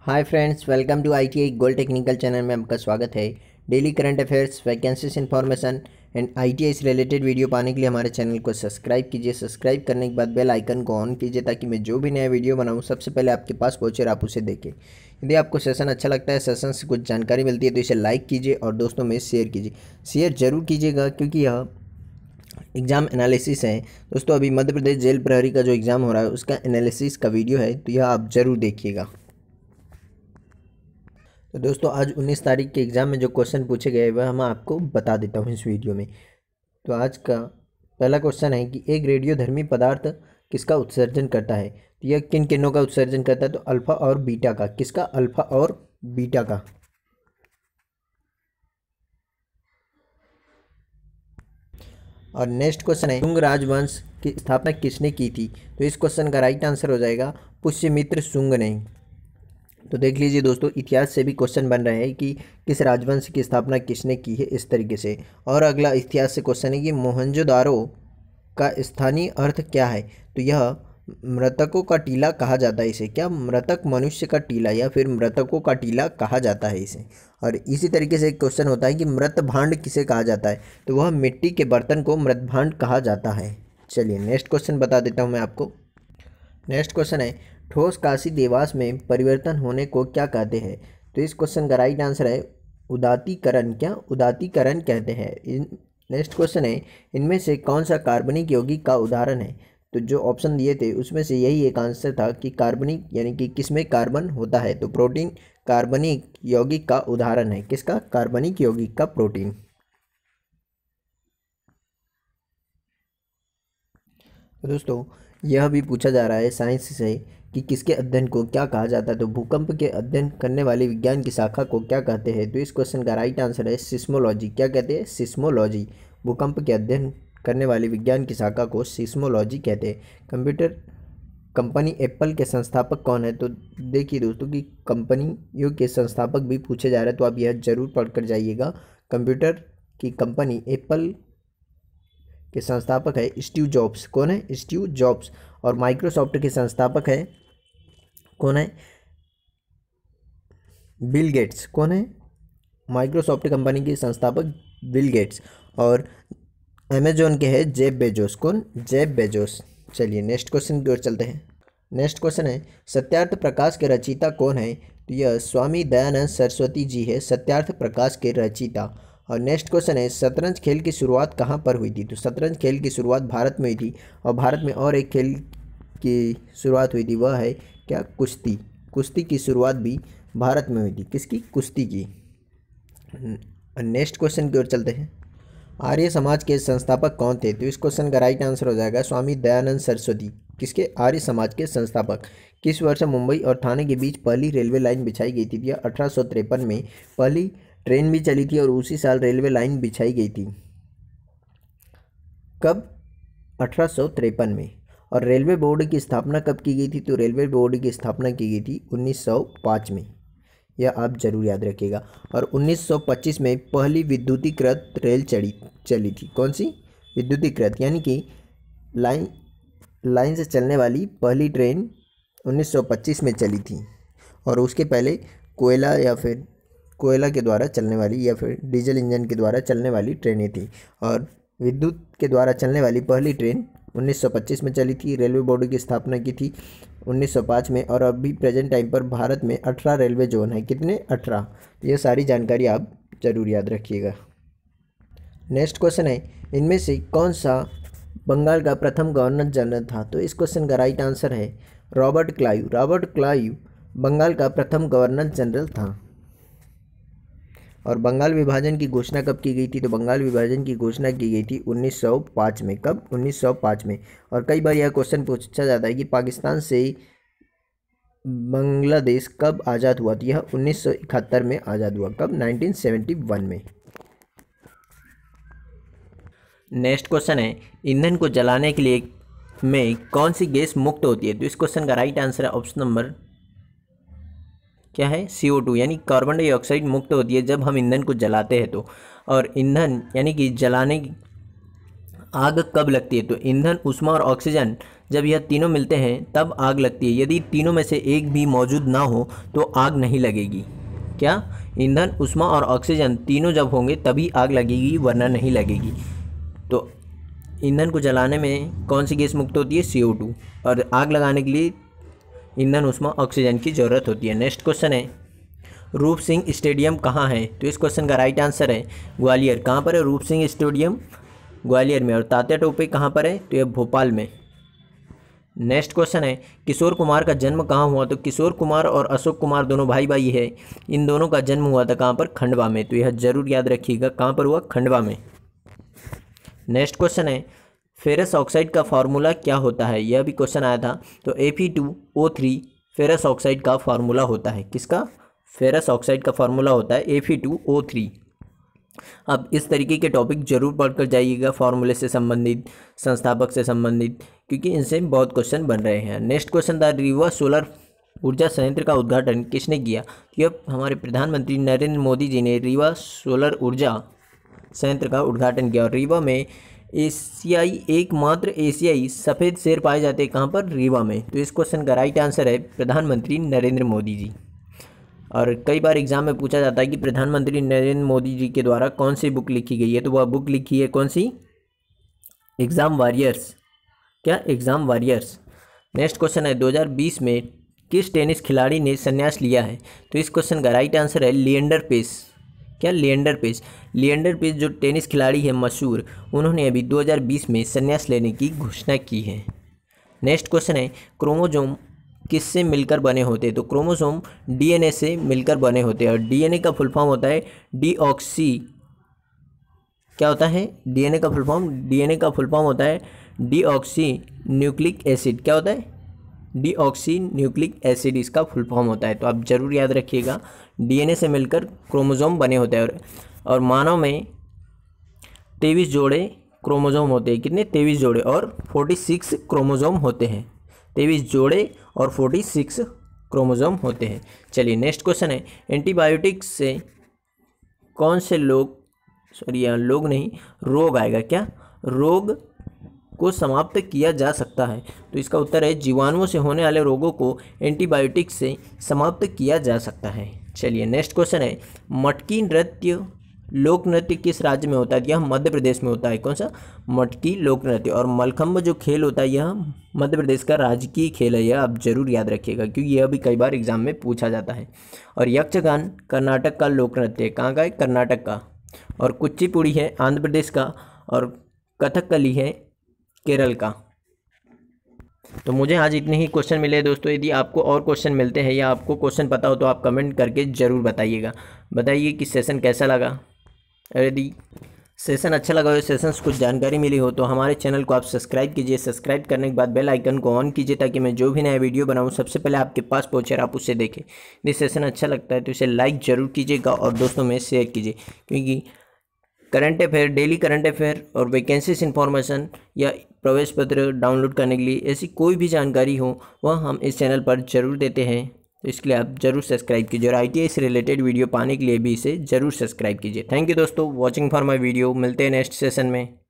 hi friends welcome to ITI gold technical channel में आपका स्वागत है daily current affairs vacancies information and ITI से रिलेटेड वीडियो पाने के लिए हमारे चैनल को सब्सक्राइब कीजिए सब्सक्राइब करने के बाद बेल आइकन को ऑन कीजिए ताकि मैं जो भी नया वीडियो बनाऊँ सबसे पहले आपके पास पहुँचे और आप उसे देखें यदि आपको सेशन अच्छा लगता है सेशन से कुछ जानकारी मिलती है तो इसे लाइक कीजिए और दोस्तों में शेयर कीजिए शेयर जरूर कीजिएगा क्योंकि यह एग्ज़ाम एनालिसिस है दोस्तों अभी मध्य प्रदेश जेल प्रहरी का जो एग्ज़ाम हो रहा है उसका एनालिसिस का वीडियो है तो यह आप ज़रूर देखिएगा तो दोस्तों आज 19 तारीख के एग्ज़ाम में जो क्वेश्चन पूछे गए वह मैं आपको बता देता हूँ इस वीडियो में तो आज का पहला क्वेश्चन है कि एक रेडियोधर्मी पदार्थ किसका उत्सर्जन करता है तो यह किन किनों का उत्सर्जन करता है तो अल्फ़ा और बीटा का किसका अल्फ़ा और बीटा का और नेक्स्ट क्वेश्चन है शुंग राजवंश की स्थापना किसने की थी तो इस क्वेश्चन का राइट आंसर हो जाएगा पुष्यमित्र शुंग ने तो देख लीजिए दोस्तों इतिहास से भी क्वेश्चन बन रहे हैं कि किस राजवंश की स्थापना किसने की है इस तरीके से और अगला इतिहास से क्वेश्चन है कि मोहनजोदारो का स्थानीय अर्थ क्या है तो यह मृतकों का टीला कहा जाता है इसे क्या मृतक मनुष्य का टीला या फिर मृतकों का टीला कहा जाता है इसे और इसी तरीके से एक क्वेश्चन होता है कि मृत भांड किसे कहा जाता है तो वह मिट्टी के बर्तन को मृत भांड कहा जाता है चलिए नेक्स्ट क्वेश्चन बता देता हूँ मैं आपको नेक्स्ट क्वेश्चन है ठोस काशी देवास में परिवर्तन होने को क्या कहते हैं तो इस क्वेश्चन का राइट आंसर है उदातीकरण क्या उदातीकरण कहते हैं इन नेक्स्ट क्वेश्चन है इनमें से कौन सा कार्बनिक यौगिक का उदाहरण है तो जो ऑप्शन दिए थे उसमें से यही एक आंसर था कि कार्बनिक यानी कि किसमें कार्बन होता है तो प्रोटीन कार्बनिक यौगिक का उदाहरण है किसका कार्बनिक यौगिक का प्रोटीन तो दोस्तों यह भी पूछा जा रहा है साइंस से कि किसके अध्ययन को क्या कहा जाता है तो भूकंप के अध्ययन करने वाली विज्ञान की शाखा को क्या कहते हैं तो इस क्वेश्चन का राइट आंसर है सिस्मोलॉजी क्या कहते हैं सिस्मोलॉजी भूकंप के अध्ययन करने वाले विज्ञान की शाखा को सिस्मोलॉजी कहते हैं कंप्यूटर कंपनी एप्पल के संस्थापक कौन है तो देखिए दोस्तों कंपनी कंपनियों के संस्थापक भी पूछे जा रहे हैं तो आप यह जरूर पढ़ कर जाइएगा कंप्यूटर की कंपनी एप्पल के संस्थापक है स्टीव जॉब्स कौन है स्टीव जॉब्स और माइक्रोसॉफ्ट के संस्थापक है कौन है बिल गेट्स कौन है माइक्रोसॉफ्ट कंपनी के संस्थापक बिल गेट्स और अमेजोन के है जेब बेजोस कौन जेब बेजोस चलिए नेक्स्ट क्वेश्चन की ओर चलते हैं नेक्स्ट क्वेश्चन है सत्यार्थ प्रकाश के रचिता कौन है तो यह स्वामी दयानंद सरस्वती जी है सत्यार्थ प्रकाश के रचिता और नेक्स्ट क्वेश्चन है शतरंज खेल की शुरुआत कहाँ पर हुई थी तो शतरंज खेल की शुरुआत भारत में हुई थी और भारत में और एक खेल की शुरुआत हुई थी वह है क्या कुश्ती कुश्ती की शुरुआत भी भारत में हुई थी किसकी कुश्ती की नेक्स्ट क्वेश्चन की ओर चलते हैं आर्य समाज के संस्थापक कौन थे तो इस क्वेश्चन का राइट आंसर हो जाएगा स्वामी दयानंद सरस्वती किसके आर्य समाज के संस्थापक किस वर्ष मुंबई और थाने के बीच पहली रेलवे लाइन बिछाई गई थी तो यह अठारह में पहली ट्रेन भी चली थी और उसी साल रेलवे लाइन बिछाई गई थी कब अठारह में और रेलवे बोर्ड की स्थापना कब की गई थी तो रेलवे बोर्ड की स्थापना की गई थी 1905 में यह आप ज़रूर याद रखिएगा और 1925 में पहली विद्युतीकृत रेल चली चली थी कौन सी विद्युतीकृत यानी कि लाइन लाइन से चलने वाली पहली ट्रेन 1925 में चली थी और उसके पहले कोयला या फिर कोयला के द्वारा चलने वाली या फिर डीजल इंजन के द्वारा चलने वाली ट्रेनें थी और विद्युत के द्वारा चलने वाली पहली ट्रेन 1925 में चली थी रेलवे बोर्ड की स्थापना की थी 1905 में और अभी प्रेजेंट टाइम पर भारत में 18 रेलवे जोन है कितने 18 तो ये सारी जानकारी आप ज़रूर याद रखिएगा नेक्स्ट क्वेश्चन है इनमें से कौन सा बंगाल का प्रथम गवर्नर जनरल था तो इस क्वेश्चन का राइट आंसर है Robert Clive Robert Clive Bengal का प्रथम गवर्नर जनरल था और बंगाल विभाजन की घोषणा कब की गई थी तो बंगाल विभाजन की घोषणा की गई थी 1905 में कब 1905 में और कई बार यह क्वेश्चन पूछा जाता है कि पाकिस्तान से बांग्लादेश कब आज़ाद हुआ था तो यह उन्नीस में आज़ाद हुआ कब नाइनटीन में नेक्स्ट क्वेश्चन है ईंधन को जलाने के लिए में कौन सी गैस मुक्त होती है तो इस क्वेश्चन का राइट आंसर है ऑप्शन नंबर क्या है सी ओ टू यानी कार्बन डाइऑक्साइड मुक्त होती है जब हम ईंधन को जलाते हैं तो और ईंधन यानी कि जलाने आग कब लगती है तो ईंधन उष्मा और ऑक्सीजन जब यह तीनों मिलते हैं तब आग लगती है यदि तीनों में से एक भी मौजूद ना हो तो आग नहीं लगेगी क्या ईंधन उष्मा और ऑक्सीजन तीनों जब होंगे तभी आग लगेगी वरना नहीं लगेगी तो ईंधन को जलाने में कौन सी गैस मुक्त होती है सी और आग लगाने के लिए ईंधन उसमें ऑक्सीजन की ज़रूरत होती है नेक्स्ट क्वेश्चन है रूप सिंह स्टेडियम कहाँ है तो इस क्वेश्चन का राइट आंसर है ग्वालियर कहाँ पर है रूप सिंह स्टेडियम ग्वालियर में और तात्या टोपी कहाँ पर है तो ये भोपाल में नेक्स्ट क्वेश्चन है किशोर कुमार का जन्म कहाँ हुआ तो किशोर कुमार और अशोक कुमार दोनों भाई भाई है इन दोनों का जन्म हुआ था कहाँ पर खंडवा में तो यह जरूर याद रखिएगा कहाँ पर हुआ खंडवा में नेक्स्ट क्वेश्चन है फेरस ऑक्साइड का फार्मूला क्या होता है यह भी क्वेश्चन आया था तो A P two O three ferrous oxide का फार्मूला होता है किसका फेरस ऑक्साइड का फार्मूला होता है A P two O three अब इस तरीके के टॉपिक जरूर पढ़कर जाइएगा फार्मूले से संबंधित संस्थापक से संबंधित क्योंकि इनसे बहुत क्वेश्चन बन रहे हैं नेक्स्ट क्वेश्चन था रीवा सोलर ऊर्जा संयंत्र का उद्घाटन किसने किया यह हमारे प्रधानमंत्री नरेंद्र मोदी जी ने रीवा सोलर ऊर्जा संयंत्र का उद्घाटन किया और रीवा में एशियाई एकमात्र एशियाई सफ़ेद शेर पाए जाते हैं कहाँ पर रीवा में तो इस क्वेश्चन का राइट आंसर है प्रधानमंत्री नरेंद्र मोदी जी और कई बार एग्जाम में पूछा जाता है कि प्रधानमंत्री नरेंद्र मोदी जी के द्वारा कौन सी बुक लिखी गई है तो वह बुक लिखी है कौन सी एग्ज़ाम वॉरियर्स क्या एग्ज़ाम वॉरियर्स नेक्स्ट क्वेश्चन है 2020 में किस टेनिस खिलाड़ी ने संन्यास लिया है तो इस क्वेश्चन का राइट आंसर है लियंडर पेस क्या लिएंडर पेस लिएंडर पेस जो टेनिस खिलाड़ी है मशहूर उन्होंने अभी 2020 में संन्यास लेने की घोषणा की है नेक्स्ट क्वेश्चन है क्रोमोजोम किससे मिलकर बने होते हैं तो क्रोमोसोम डीएनए से मिलकर बने होते हैं और डीएनए का फुल फॉर्म होता है डीऑक्सी क्या होता है डीएनए का फुल फॉर्म डीएनए का फुल फॉर्म होता है डीऑक्सी न्यूक्लिक एसिड क्या होता है डीऑक्सी न्यूक्लिक एसिड इसका फुल फॉर्म होता है तो आप ज़रूर याद रखिएगा डीएनए से मिलकर क्रोमोजोम बने होते हैं और मानव में तेईस जोड़े क्रोमोजोम होते हैं कितने तेईस जोड़े और फोर्टी सिक्स क्रोमोजोम होते हैं तेईस जोड़े और फोर्टी सिक्स क्रोमोजोम होते हैं चलिए नेक्स्ट क्वेश्चन है एंटीबायोटिक्स से कौन से लोग सॉरी लोग नहीं रोग आएगा क्या रोग को समाप्त किया जा सकता है तो इसका उत्तर है जीवाणुओं से होने वाले रोगों को एंटीबायोटिक से समाप्त किया जा सकता है चलिए नेक्स्ट क्वेश्चन है मटकी नृत्य लोक नृत्य किस राज्य में होता है यह मध्य प्रदेश में होता है कौन सा मटकी लोक नृत्य और मलखम्ब जो खेल होता है यह मध्य प्रदेश का राजकीय खेल है यह आप जरूर याद रखिएगा क्योंकि यह भी कई बार एग्जाम में पूछा जाता है और यक्षगान कर्नाटक का लोक नृत्य है कहाँ का है कर्नाटक का और कुचिपुड़ी है आंध्र प्रदेश का और कथकली है केरल का तो मुझे आज इतने ही क्वेश्चन मिले दोस्तों यदि आपको और क्वेश्चन मिलते हैं या आपको क्वेश्चन पता हो तो आप कमेंट करके ज़रूर बताइएगा बताइए कि सेशन कैसा लगा यदि सेशन अच्छा लगा हो सेशन से कुछ जानकारी मिली हो तो हमारे चैनल को आप सब्सक्राइब कीजिए सब्सक्राइब करने के बाद बेल आइकन को ऑन कीजिए ताकि मैं जो भी नया वीडियो बनाऊँ सबसे पहले आपके पास पहुँचे आप उसे देखें यदि सेशन अच्छा लगता है तो इसे लाइक ज़रूर कीजिएगा और दोस्तों में शेयर कीजिए क्योंकि current affair daily current affair और वैकेंसीज इन्फॉर्मेशन या प्रवेश पत्र डाउनलोड करने के लिए ऐसी कोई भी जानकारी हो वह हम इस चैनल पर ज़रूर देते हैं तो इसके लिए आप ज़रूर सब्सक्राइब कीजिए और आई से रिलेटेड वीडियो पाने के लिए भी इसे ज़रूर सब्सक्राइब कीजिए थैंक यू दोस्तों वॉचिंग फॉर माई वीडियो मिलते हैं नेक्स्ट सेशन में